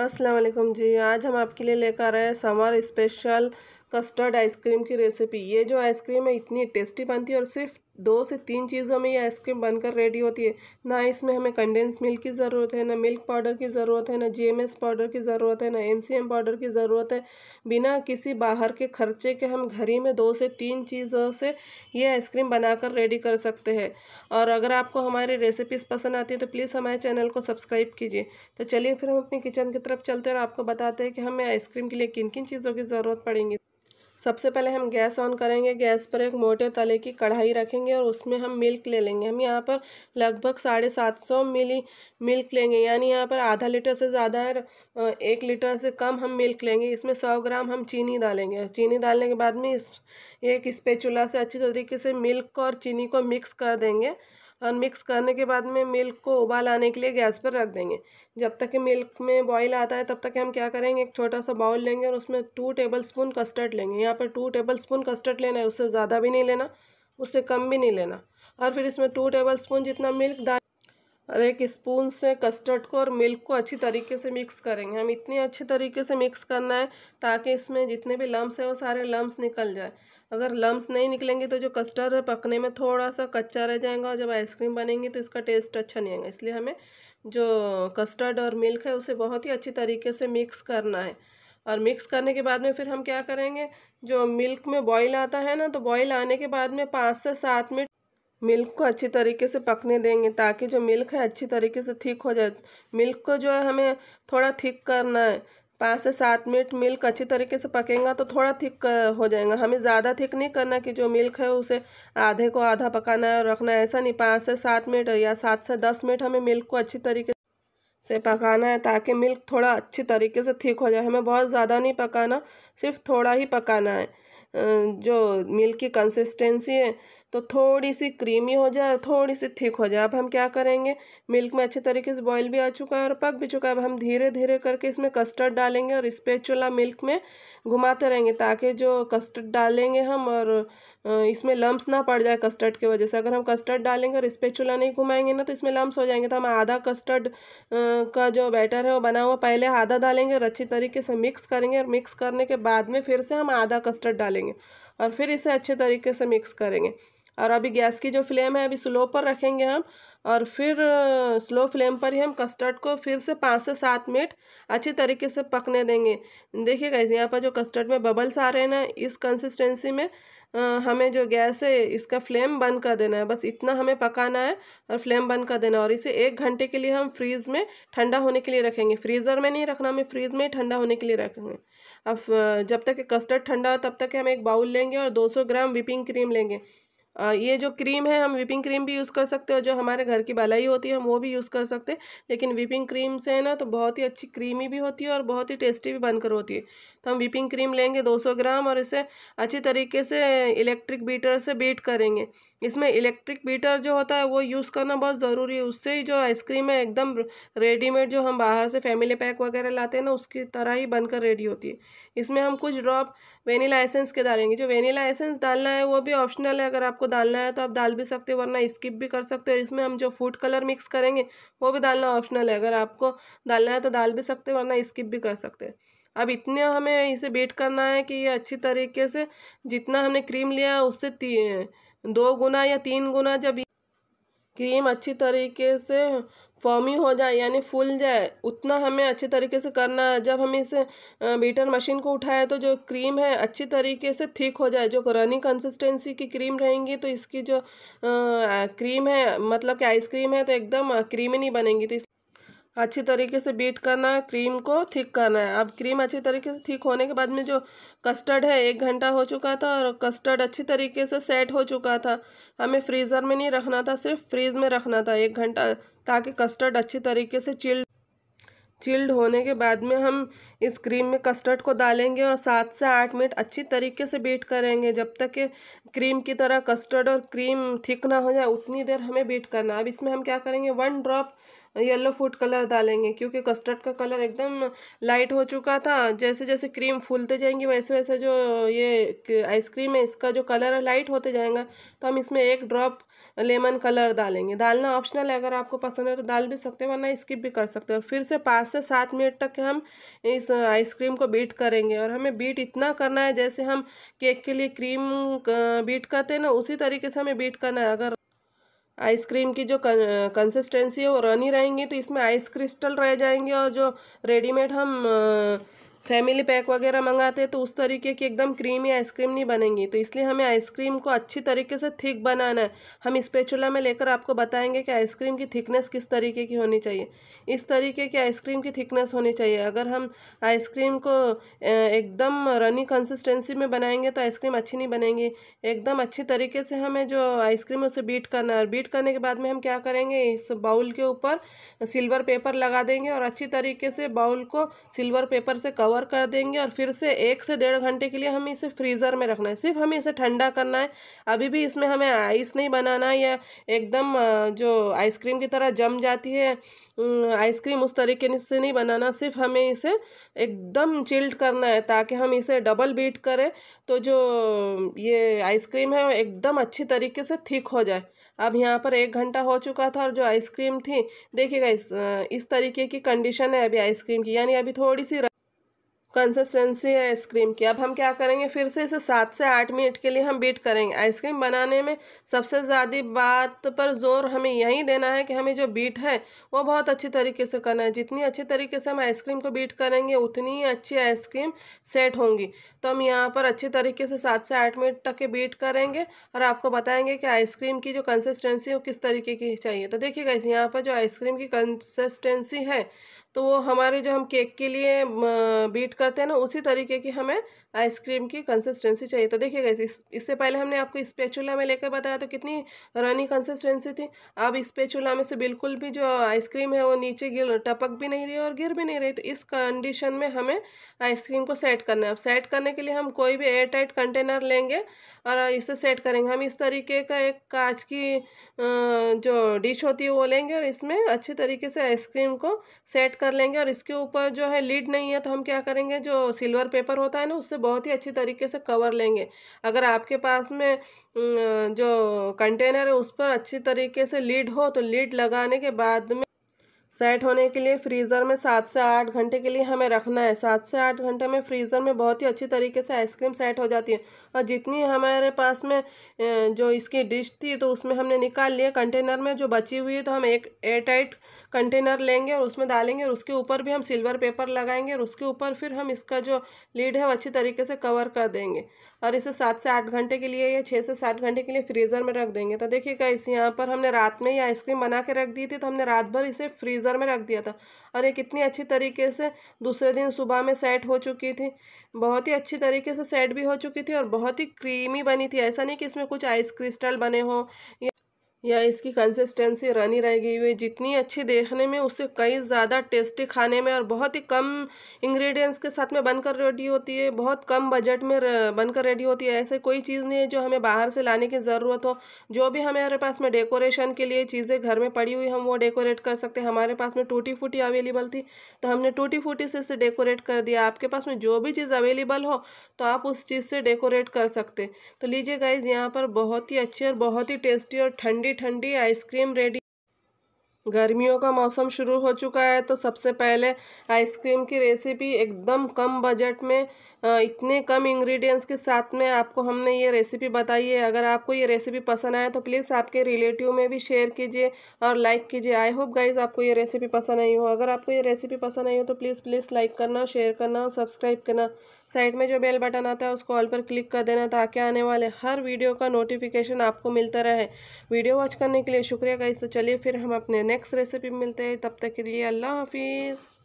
अस्सलाम वालेकुम जी आज हम आपके लिए लेकर आए समर स्पेशल कस्टर्ड आइसक्रीम की रेसिपी ये जो आइसक्रीम है इतनी टेस्टी बनती है और सिर्फ दो से तीन चीज़ों में ये आइसक्रीम बनकर रेडी होती है ना इसमें हमें कंडेंस मिल्क की ज़रूरत है ना मिल्क पाउडर की ज़रूरत है ना जीएमएस पाउडर की ज़रूरत है ना एमसीएम पाउडर की ज़रूरत है बिना किसी बाहर के खर्चे के हम घर ही में दो से तीन चीज़ों से ये आइसक्रीम बनाकर रेडी कर सकते हैं और अगर आपको हमारी रेसिपीज़ पसंद आती है तो प्लीज़ हमारे चैनल को सब्सक्राइब कीजिए तो चलिए फिर हम अपनी किचन की तरफ चलते हैं और आपको बताते हैं कि हमें आइसक्रीम के लिए किन किन चीज़ों की ज़रूरत पड़ेंगी सबसे पहले हम गैस ऑन करेंगे गैस पर एक मोटे तले की कढ़ाई रखेंगे और उसमें हम मिल्क ले लेंगे हम यहाँ पर लगभग साढ़े सात सौ मिली मिल्क लेंगे यानी यहाँ पर आधा लीटर से ज़्यादा एक लीटर से कम हम मिल्क लेंगे इसमें सौ ग्राम हम चीनी डालेंगे चीनी डालने के बाद में इस एक स्पेचुला से अच्छी तरीके से मिल्क और चीनी को मिक्स कर देंगे और मिक्स करने के बाद में मिल्क को उबाल आने के लिए गैस पर रख देंगे जब तक कि मिल्क में बॉईल आता है तब तक हम क्या करेंगे एक छोटा सा बाउल लेंगे और उसमें टू टेबल स्पून कस्टर्ड लेंगे यहाँ पर टू टेबल स्पून कस्टर्ड लेना है उससे ज़्यादा भी नहीं लेना उससे कम भी नहीं लेना और फिर इसमें टू टेबल स्पून जितना मिल्क डाल और एक स्पून से कस्टर्ड को और मिल्क को अच्छी तरीके से मिक्स करेंगे हम इतनी अच्छे तरीके से मिक्स करना है ताकि इसमें जितने भी लम्ब्स हैं वो सारे लम्ब निकल जाए अगर लम्ब नहीं निकलेंगे तो जो कस्टर्ड है पकने में थोड़ा सा कच्चा रह जाएगा और जब आइसक्रीम बनेंगी तो इसका टेस्ट अच्छा नहीं आएगा इसलिए हमें जो कस्टर्ड और मिल्क है उसे बहुत ही अच्छी तरीके से मिक्स करना है और मिक्स करने के बाद में फिर हम क्या करेंगे जो मिल्क में बॉईल आता है ना तो बॉईल आने के बाद में पाँच से सात मिनट मिल्क को अच्छी तरीके से पकने देंगे ताकि जो मिल्क है अच्छी तरीके से थिक हो जाए मिल्क को जो है हमें थोड़ा थिक करना है पाँच से सात मिनट मिल्क अच्छी तरीके से पकेगा तो थोड़ा थिक हो जाएगा हमें ज़्यादा थिक नहीं करना कि जो मिल्क है उसे आधे को आधा पकाना है और रखना है ऐसा नहीं पाँच से सात मिनट या सात से दस मिनट हमें मिल्क को अच्छी तरीके से पकाना है ताकि मिल्क थोड़ा अच्छी तरीके से थिक हो जाए हमें बहुत ज़्यादा नहीं पकाना सिर्फ थोड़ा ही पकाना है जो मिल्क की कंसिस्टेंसी है तो थोड़ी सी क्रीमी हो जाए और थोड़ी सी थिक हो जाए अब हम क्या करेंगे मिल्क में अच्छे तरीके से बॉईल भी आ चुका है और पक भी चुका है अब हम धीरे धीरे करके इसमें कस्टर्ड डालेंगे और स्पेचुला मिल्क में घुमाते रहेंगे ताकि जो कस्टर्ड डालेंगे हम और इसमें लम्ब्स ना पड़ जाए कस्टर्ड की वजह से अगर हम कस्टर्ड डालेंगे और स्पेचुला नहीं घुमाएंगे ना तो इसमें लम्ब्स हो जाएंगे तो हम आधा कस्टर्ड का जो बैटर है वो बना हुआ पहले आधा डालेंगे और अच्छी तरीके से मिक्स करेंगे और मिक्स करने के बाद में फिर से हम आधा कस्टर्ड डालेंगे और फिर इसे अच्छे तरीके से मिक्स करेंगे और अभी गैस की जो फ्लेम है अभी स्लो पर रखेंगे हम और फिर स्लो फ्लेम पर ही हम कस्टर्ड को फिर से पाँच से सात मिनट अच्छी तरीके से पकने देंगे देखिए गैस यहाँ पर जो कस्टर्ड में बबल्स आ रहे हैं ना इस कंसिस्टेंसी में हमें जो गैस है इसका फ्लेम बंद कर देना है बस इतना हमें पकाना है और फ्लेम बंद कर देना है और इसे एक घंटे के लिए हम फ्रीज़ में ठंडा होने के लिए रखेंगे फ्रीज़र में नहीं रखना हमें फ्रीज़ में ही ठंडा होने के लिए रखेंगे अब जब तक कस्टर्ड ठंडा हो तब तक हम एक बाउल लेंगे और 200 ग्राम विपिंग क्रीम लेंगे ये जो क्रीम है हम विपिंग क्रीम भी यूज़ कर सकते हैं जो हमारे घर की भलाई होती है हम वो भी यूज़ कर सकते हैं लेकिन विपिंग क्रीम से है ना तो बहुत ही अच्छी क्रीमी भी होती है और बहुत ही टेस्टी भी बनकर होती है तो हम विपिंग क्रीम लेंगे 200 ग्राम और इसे अच्छी तरीके से इलेक्ट्रिक बीटर से बीट करेंगे इसमें इलेक्ट्रिक बीटर जो होता है वो यूज़ करना बहुत ज़रूरी है उससे ही जो आइसक्रीम है एकदम रेडीमेड जो हम बाहर से फैमिली पैक वगैरह लाते हैं ना उसकी तरह ही बनकर रेडी होती है इसमें हम कुछ ड्रॉप वेनिला एसेंस के डालेंगे जो वेनीला एसेंस डालना है वो भी ऑप्शनल है अगर आपको डालना है तो आप डाल भी सकते हो वरना स्किप भी कर सकते हो इसमें हम जो फूड कलर मिक्स करेंगे वो भी डालना ऑप्शनल है अगर आपको डालना है तो डाल भी सकते हो वरना स्किप भी कर सकते हैं अब इतने हमें इसे बीट करना है कि ये अच्छी तरीके से जितना हमने क्रीम लिया उससे दो गुना या तीन गुना जब क्रीम अच्छी तरीके से फॉमी हो जाए यानी फूल जाए उतना हमें अच्छे तरीके से करना है जब हम इस बीटर मशीन को उठाए तो जो क्रीम है अच्छी तरीके से थिक हो जाए जो रनी कंसिस्टेंसी की क्रीम रहेंगी तो इसकी जो आ, क्रीम है मतलब कि आइसक्रीम है तो एकदम क्रीमी नहीं बनेंगी तो इस अच्छी तरीके से बीट करना है क्रीम को थिक करना है अब क्रीम अच्छी तरीके से थिक होने के बाद में जो कस्टर्ड है एक घंटा हो चुका था और कस्टर्ड अच्छी तरीके से सेट हो चुका था हमें फ्रीज़र में नहीं रखना था सिर्फ फ्रीज़ में रखना था एक घंटा ताकि कस्टर्ड अच्छी तरीके से चिल्ड चिल्ड होने के बाद में हम इस क्रीम में कस्टर्ड को डालेंगे और सात से आठ मिनट अच्छी तरीके से बीट करेंगे जब तक कि क्रीम की तरह कस्टर्ड और क्रीम थिक ना हो जाए उतनी देर हमें बीट करना अब इसमें हम क्या करेंगे one drop yellow food colour डालेंगे क्योंकि कस्टर्ड का कलर एकदम लाइट हो चुका था जैसे जैसे क्रीम फूलते जाएंगी वैसे वैसे जो ये आइसक्रीम है इसका जो कलर है लाइट होते जाएगा तो हम इसमें एक ड्रॉप लेमन कलर डालेंगे डालना ऑप्शनल है अगर आपको पसंद है तो डाल भी सकते हैं वरना स्किप भी कर सकते हैं फिर से पाँच से सात मिनट तक हम इस आइसक्रीम को बीट करेंगे और हमें बीट इतना करना है जैसे हम केक के लिए क्रीम बीट करते हैं ना उसी तरीके से हमें बीट करना है अगर आइसक्रीम की जो कंसिस्टेंसी है वो रनी रहेंगी तो इसमें आइस क्रिस्टल रह जाएंगे और जो रेडीमेड हम फैमिली पैक वगैरह मंगाते हैं तो उस तरीके की एकदम क्रीमी आइसक्रीम नहीं बनेंगी तो इसलिए हमें आइसक्रीम को अच्छी तरीके से थिक बनाना है हम स्पेचुला में लेकर आपको बताएंगे कि आइसक्रीम की थिकनेस किस तरीके की होनी चाहिए इस तरीके की आइसक्रीम की थिकनेस होनी चाहिए अगर हम आइसक्रीम को एकदम रनी कंसिस्टेंसी में बनाएंगे तो आइसक्रीम अच्छी नहीं बनेंगी एकदम अच्छी तरीके से हमें जो आइसक्रीम है उसे बीट करना है और बीट करने के बाद में हम क्या करेंगे इस बाउल के ऊपर सिल्वर पेपर लगा देंगे और अच्छी तरीके से बाउल को सिल्वर पेपर से कवर कवर कर देंगे और फिर से एक से डेढ़ घंटे के लिए हमें इसे फ्रीज़र में रखना है सिर्फ हमें इसे ठंडा करना है अभी भी इसमें हमें आइस नहीं बनाना है या एकदम जो आइसक्रीम की तरह जम जाती है आइसक्रीम उस तरीके से नहीं बनाना सिर्फ हमें इसे एकदम चिल्ड करना है ताकि हम इसे डबल बीट करें तो जो ये आइसक्रीम है वो एकदम अच्छी तरीके से थिक हो जाए अब यहाँ पर एक घंटा हो चुका था और जो आइसक्रीम थी देखिएगा इस इस तरीके की कंडीशन है अभी आइसक्रीम की यानी अभी थोड़ी सी कंसिस्टेंसी है आइसक्रीम की अब हम क्या करेंगे फिर से इसे सात से आठ मिनट के लिए हम बीट करेंगे आइसक्रीम बनाने में सबसे ज़्यादा बात पर जोर हमें यही देना है कि हमें जो बीट है वो बहुत अच्छी तरीके से करना है जितनी अच्छी तरीके से हम आइसक्रीम को बीट करेंगे उतनी ही अच्छी आइसक्रीम सेट होंगी तो हम यहाँ पर अच्छी तरीके से सात से आठ मिनट तक के बीट करेंगे और आपको बताएंगे कि आइसक्रीम की जो कंसिस्टेंसी है वो किस तरीके की चाहिए तो देखिएगा इस यहाँ पर जो आइसक्रीम की कंसिस्टेंसी है तो वो हमारे जो हम केक के लिए बीट करते हैं ना उसी तरीके की हमें आइसक्रीम की कंसिस्टेंसी चाहिए तो देखिए इस, इससे पहले हमने आपको स्पेचुला में लेकर बताया तो कितनी रनी कंसिस्टेंसी थी अब स्पेचुला में से बिल्कुल भी जो आइसक्रीम है वो नीचे गिर टपक भी नहीं रही और गिर भी नहीं रही तो इस कंडीशन में हमें आइसक्रीम को सेट करना है अब सेट करने के लिए हम कोई भी एयर टाइट कंटेनर लेंगे और इसे सेट करेंगे हम इस तरीके का एक कांच की जो डिश होती है वो लेंगे और इसमें अच्छे तरीके से आइसक्रीम को सेट कर लेंगे और इसके ऊपर जो है लीड नहीं है तो हम क्या करेंगे जो सिल्वर पेपर होता है ना उससे बहुत ही अच्छी तरीके से कवर लेंगे अगर आपके पास में जो कंटेनर है उस पर अच्छी तरीके से लीड हो तो लीड लगाने के बाद में सेट होने के लिए फ्रीज़र में सात से आठ घंटे के लिए हमें रखना है सात से आठ घंटे में फ्रीज़र में बहुत ही अच्छी तरीके से आइसक्रीम सेट हो जाती है और जितनी हमारे पास में जो इसकी डिश थी तो उसमें हमने निकाल लिया कंटेनर में जो बची हुई है तो हम एक एयर टाइट कंटेनर लेंगे और उसमें डालेंगे और उसके ऊपर भी हम सिल्वर पेपर लगाएंगे और उसके ऊपर फिर हम इसका जो लीड है वो अच्छी तरीके से कवर कर देंगे और इसे सात से आठ घंटे के लिए या छः से सात घंटे के लिए फ्रीज़र में रख देंगे तो देखिएगा इस यहाँ पर हमने रात में ही आइसक्रीम बना के रख दी थी तो हमने रात भर इसे फ्रीज़र में रख दिया था और ये कितनी अच्छी तरीके से दूसरे दिन सुबह में सेट हो चुकी थी बहुत ही अच्छी तरीके से सेट भी हो चुकी थी और बहुत ही क्रीमी बनी थी ऐसा नहीं कि इसमें कुछ आइस क्रिस्टल बने हों या इसकी कंसिस्टेंसी रनी रह गई हुई जितनी अच्छी देखने में उससे कई ज़्यादा टेस्टी खाने में और बहुत ही कम इंग्रेडिएंट्स के साथ में बनकर रेडी होती है बहुत कम बजट में बनकर रेडी होती है ऐसे कोई चीज़ नहीं है जो हमें बाहर से लाने की ज़रूरत हो जो भी हमारे पास में डेकोरेशन के लिए चीज़ें घर में पड़ी हुई हम वो डेकोरेट कर सकते हैं हमारे पास में टूटी फूटी अवेलेबल थी तो हमने टूटी फूटी से इसे डेकोरेट कर दिया आपके पास में जो भी चीज़ अवेलेबल हो तो आप उस चीज़ से डेकोरेट कर सकते तो लीजिए गाइज़ यहाँ पर बहुत ही अच्छी और बहुत ही टेस्टी और ठंडी ठंडी ठंडी आइसक्रीम रेडी गर्मियों का मौसम शुरू हो चुका है तो सबसे पहले आइसक्रीम की रेसिपी एकदम कम बजट में इतने कम इंग्रेडिएंट्स के साथ में आपको हमने ये रेसिपी बताई है अगर आपको ये रेसिपी पसंद आए तो प्लीज़ आपके रिलेटिव में भी शेयर कीजिए और लाइक कीजिए आई होप गाइज आपको ये रेसिपी पसंद आई हो अगर आपको ये रेसिपी पसंद आई हो तो प्लीज़ प्लीज़ लाइक करना शेयर करना और सब्सक्राइब करना साइड में जो बेल बटन आता है उसको ऑल पर क्लिक कर देना ताकि आने वाले हर वीडियो का नोटिफिकेशन आपको मिलता रहे वीडियो वॉच करने के लिए शुक्रिया गाइस तो चलिए फिर हम अपने नेक्स्ट रेसिपी में मिलते हैं तब तक के लिए अल्लाह हाफिज़